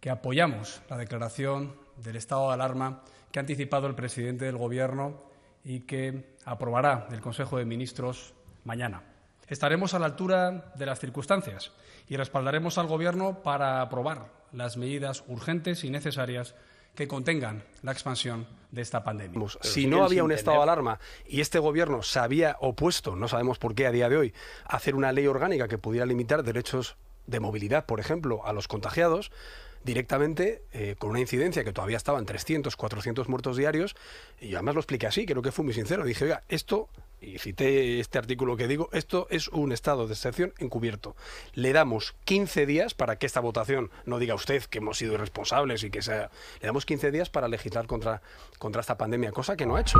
que apoyamos la declaración del estado de alarma que ha anticipado el presidente del Gobierno y que aprobará el Consejo de Ministros mañana. Estaremos a la altura de las circunstancias y respaldaremos al Gobierno para aprobar las medidas urgentes y necesarias que contengan la expansión de esta pandemia. Si no había un estado de alarma y este gobierno se había opuesto, no sabemos por qué a día de hoy, a hacer una ley orgánica que pudiera limitar derechos de movilidad, por ejemplo, a los contagiados, directamente eh, con una incidencia que todavía estaban 300, 400 muertos diarios. Y además lo expliqué así, creo que fue muy sincero. Dije, oiga, esto, y cité este artículo que digo, esto es un estado de excepción encubierto. Le damos 15 días para que esta votación no diga usted que hemos sido irresponsables y que sea. Le damos 15 días para legislar contra, contra esta pandemia, cosa que no ha hecho.